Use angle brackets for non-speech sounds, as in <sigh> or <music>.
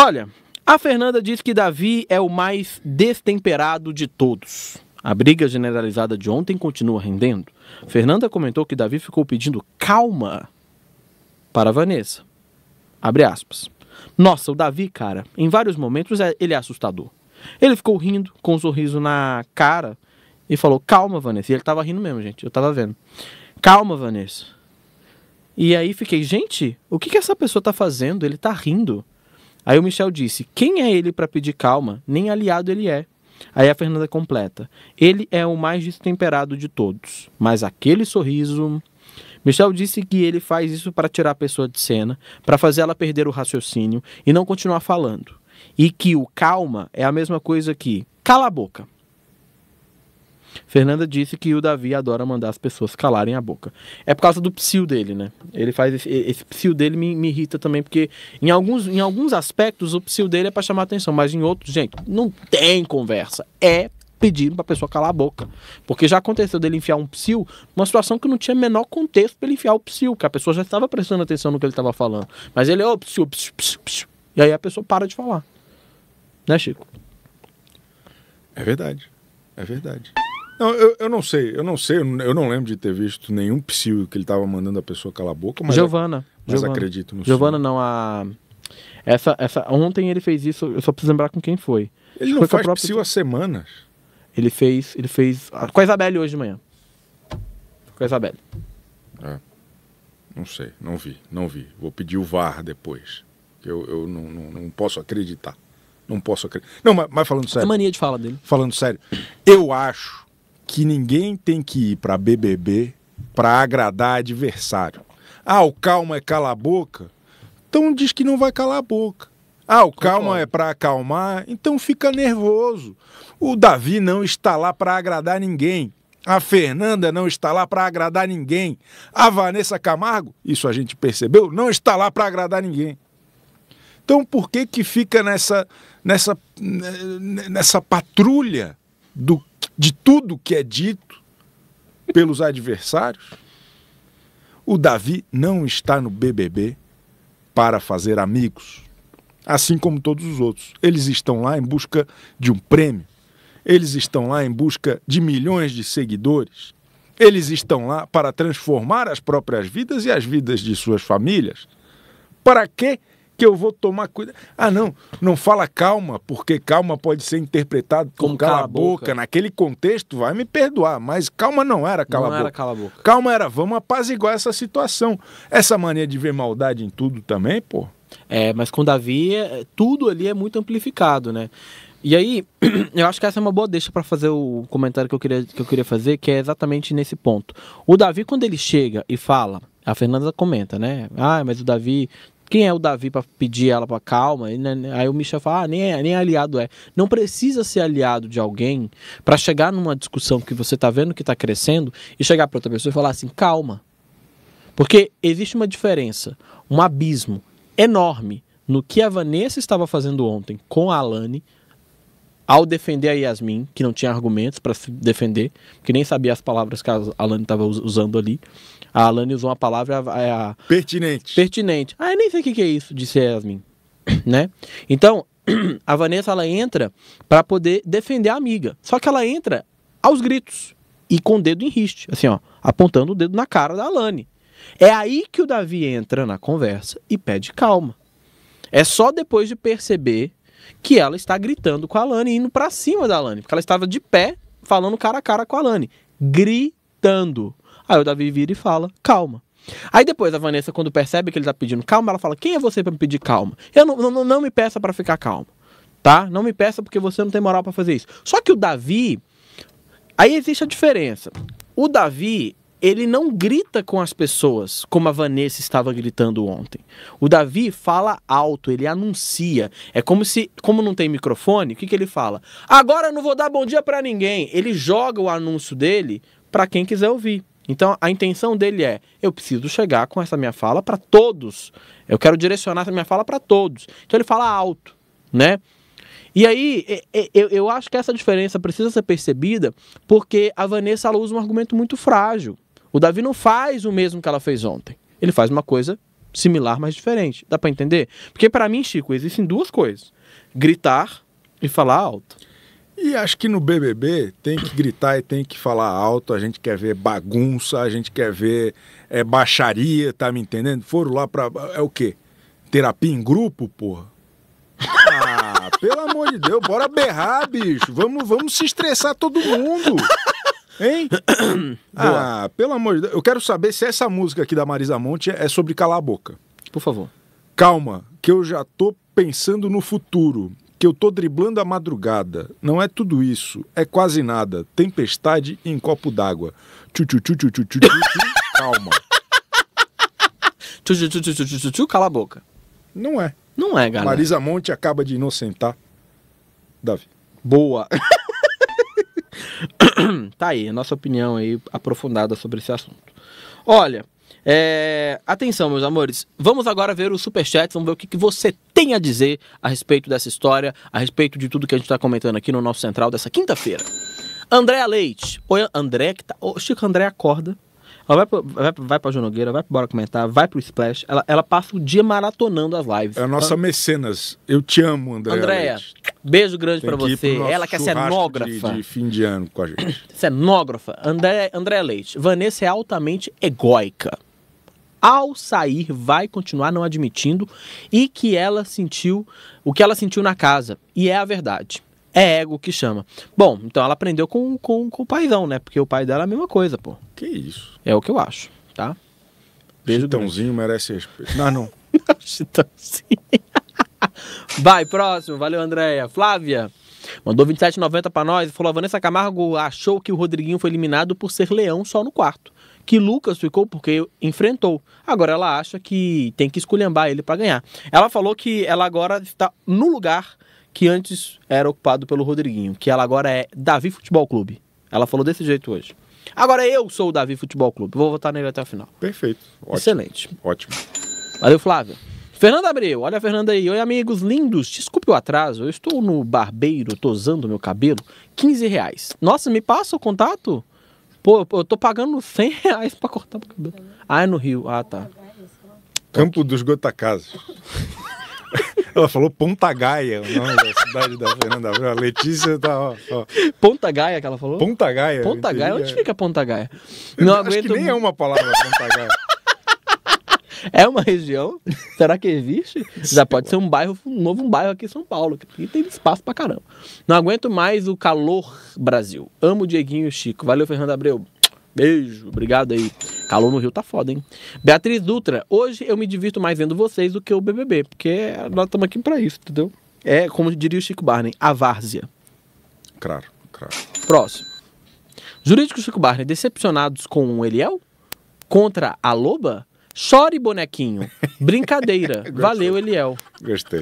Olha, a Fernanda diz que Davi é o mais destemperado de todos. A briga generalizada de ontem continua rendendo. Fernanda comentou que Davi ficou pedindo calma para Vanessa. Abre aspas. Nossa, o Davi, cara, em vários momentos é, ele é assustador. Ele ficou rindo, com um sorriso na cara, e falou: Calma, Vanessa. E ele tava rindo mesmo, gente. Eu tava vendo. Calma, Vanessa. E aí fiquei: Gente, o que, que essa pessoa tá fazendo? Ele tá rindo. Aí o Michel disse: Quem é ele para pedir calma? Nem aliado ele é. Aí a Fernanda completa: Ele é o mais destemperado de todos, mas aquele sorriso. Michel disse que ele faz isso para tirar a pessoa de cena, para fazer ela perder o raciocínio e não continuar falando. E que o calma é a mesma coisa que cala a boca. Fernanda disse que o Davi adora mandar as pessoas calarem a boca. É por causa do psil dele, né? Ele faz esse, esse psil dele me, me irrita também, porque em alguns, em alguns aspectos o psil dele é para chamar atenção, mas em outros, gente, não tem conversa. É pedindo pra pessoa calar a boca. Porque já aconteceu dele enfiar um psil numa situação que não tinha menor contexto pra ele enfiar o psil, que a pessoa já estava prestando atenção no que ele estava falando. Mas ele, ô, oh, psiu psil, psil, E aí a pessoa para de falar. Né, Chico? É verdade. É verdade. Não, eu, eu não sei, eu não sei, eu não lembro de ter visto nenhum psílio que ele estava mandando a pessoa calar a boca, mas, Giovana, mas Giovana. acredito no Giovana não, a... Essa, essa, ontem ele fez isso, eu só preciso lembrar com quem foi. Ele não foi faz própria... há semanas. Ele fez, ele fez ah, com a Isabelle hoje de manhã. Com a Isabelle. É. Não sei, não vi, não vi. Vou pedir o VAR depois. Eu, eu não, não, não posso acreditar. Não posso acreditar. Não, mas, mas falando sério. É mania de fala dele. Falando sério, eu acho que ninguém tem que ir para BBB para agradar adversário. Ah, o calma é cala a boca? Então diz que não vai calar a boca. Ah, o calma é para acalmar, então fica nervoso. O Davi não está lá para agradar ninguém. A Fernanda não está lá para agradar ninguém. A Vanessa Camargo, isso a gente percebeu, não está lá para agradar ninguém. Então por que que fica nessa nessa nessa patrulha do de tudo que é dito pelos adversários? O Davi não está no BBB para fazer amigos, assim como todos os outros. Eles estão lá em busca de um prêmio, eles estão lá em busca de milhões de seguidores, eles estão lá para transformar as próprias vidas e as vidas de suas famílias. Para que que eu vou tomar cuidado. Ah, não, não fala calma, porque calma pode ser interpretado como, como cala a boca. boca. Naquele contexto, vai me perdoar, mas calma não era cala não boca. Era cala boca. Calma era vamos apaziguar essa situação. Essa mania de ver maldade em tudo também, pô. É, mas com Davi, é, tudo ali é muito amplificado, né? E aí, <clears throat> eu acho que essa é uma boa deixa para fazer o comentário que eu, queria, que eu queria fazer, que é exatamente nesse ponto. O Davi, quando ele chega e fala, a Fernanda comenta, né? Ah, mas o Davi quem é o Davi para pedir ela para calma? E, né, né, aí o Michel fala, ah, nem, é, nem é aliado é. Não precisa ser aliado de alguém para chegar numa discussão que você está vendo que está crescendo e chegar para outra pessoa e falar assim, calma. Porque existe uma diferença, um abismo enorme no que a Vanessa estava fazendo ontem com a Alane ao defender a Yasmin, que não tinha argumentos para se defender, que nem sabia as palavras que a Alane estava usando ali. A Alane usou uma palavra a, é a... pertinente. Pertinente. Ah, eu nem sei o que, que é isso, disse a Yasmin, <coughs> né? Então, <coughs> a Vanessa ela entra para poder defender a amiga. Só que ela entra aos gritos e com o dedo em riste, assim, ó, apontando o dedo na cara da Alane. É aí que o Davi entra na conversa e pede calma. É só depois de perceber que ela está gritando com a Lani, indo para cima da Lani, porque ela estava de pé, falando cara a cara com a Lani, gritando. Aí o Davi vira e fala: calma. Aí depois a Vanessa, quando percebe que ele tá pedindo calma, ela fala: Quem é você para me pedir calma? Eu não, não, não me peça para ficar calmo, tá? Não me peça porque você não tem moral para fazer isso. Só que o Davi. Aí existe a diferença. O Davi, ele não grita com as pessoas como a Vanessa estava gritando ontem. O Davi fala alto, ele anuncia. É como se, como não tem microfone, o que, que ele fala? Agora eu não vou dar bom dia para ninguém. Ele joga o anúncio dele para quem quiser ouvir. Então a intenção dele é: eu preciso chegar com essa minha fala para todos. Eu quero direcionar essa minha fala para todos. Então ele fala alto, né? E aí, eu acho que essa diferença precisa ser percebida porque a Vanessa usa um argumento muito frágil. O Davi não faz o mesmo que ela fez ontem. Ele faz uma coisa similar, mas diferente. Dá para entender? Porque para mim, Chico, existem duas coisas: gritar e falar alto. E acho que no BBB tem que gritar e tem que falar alto. A gente quer ver bagunça, a gente quer ver é, baixaria, tá me entendendo? Foram lá pra. É o quê? Terapia em grupo, porra? Ah, <laughs> pelo amor de Deus, bora berrar, bicho. Vamos, vamos se estressar todo mundo. Hein? ah, pelo amor de Deus. Eu quero saber se essa música aqui da Marisa Monte é sobre calar a boca. Por favor. Calma, que eu já tô pensando no futuro. Que eu tô driblando a madrugada. Não é tudo isso. É quase nada. Tempestade em copo d'água. Calma. Cala a boca. Não é. Não é, galera. Marisa Monte acaba de inocentar Davi. Boa. <clears throat> tá aí, a nossa opinião aí aprofundada sobre esse assunto. Olha, é... atenção, meus amores. Vamos agora ver o superchat, vamos ver o que, que, você tem a dizer a respeito dessa história, a respeito de tudo que a gente está comentando aqui no nosso central dessa quinta-feira. Andréa Leite. Oi, André, que tá. Ô, Chico André acorda. Ela vai pra, vai, vai pra João vai pro Bora Comentar, vai pro Splash. Ela, ela passa o dia maratonando as lives. É a nossa então, mecenas. Eu te amo, André. Andréia, beijo grande para você. Ela que é cenógrafa. De, de fim de ano com a gente. <coughs> Cenógrafa. André, André Leite. Vanessa é altamente egóica. Ao sair, vai continuar não admitindo e que ela sentiu o que ela sentiu na casa. E é a verdade. É ego que chama. Bom, então ela aprendeu com, com, com o paizão, né? Porque o pai dela é a mesma coisa, pô. Que isso. É o que eu acho, tá? Beijo Chitãozinho grande. merece respeito. Não, não. <laughs> não Chitãozinho. Vai, próximo. Valeu, Andréia. Flávia. Mandou 27,90 para nós e falou: a Vanessa Camargo achou que o Rodriguinho foi eliminado por ser leão só no quarto. Que Lucas ficou porque enfrentou. Agora ela acha que tem que esculhambar ele para ganhar. Ela falou que ela agora está no lugar que antes era ocupado pelo Rodriguinho, que ela agora é Davi Futebol Clube. Ela falou desse jeito hoje. Agora eu sou o Davi Futebol Clube. Vou votar nele até o final. Perfeito. Ótimo. Excelente. Ótimo. Valeu, Flávio. Fernanda Abreu, olha a Fernanda aí. Oi, amigos lindos. Desculpe o atraso. Eu estou no barbeiro tosando meu cabelo. 15 reais. Nossa, me passa o contato? Pô, eu tô pagando 100 reais pra cortar o cabelo. Ah, é no Rio. Ah, tá. Campo dos Gotacazes. Ela falou Ponta Gaia, o nome da cidade da Fernanda Abreu. A Letícia tá. Ó, ó. Ponta Gaia que ela falou? Ponta Gaia. Ponta Gaia? Onde é. fica Ponta Gaia? Eu não acho aguento... que nem é uma palavra Ponta Gaia. <laughs> É uma região? Será que existe? Já pode ser um bairro, um novo bairro aqui em São Paulo, que tem espaço pra caramba. Não aguento mais o calor Brasil. Amo o Dieguinho e o Chico. Valeu, Fernando Abreu. Beijo, obrigado aí. Calor no Rio tá foda, hein? Beatriz Dutra, hoje eu me divirto mais vendo vocês do que o BBB, porque nós estamos aqui para isso, entendeu? É, como diria o Chico Barney, a várzea. Claro, claro. Próximo. Jurídico Chico Barney, decepcionados com o Eliel? Contra a Loba? Chore, bonequinho. <laughs> Brincadeira. Valeu, Eliel. Gostei.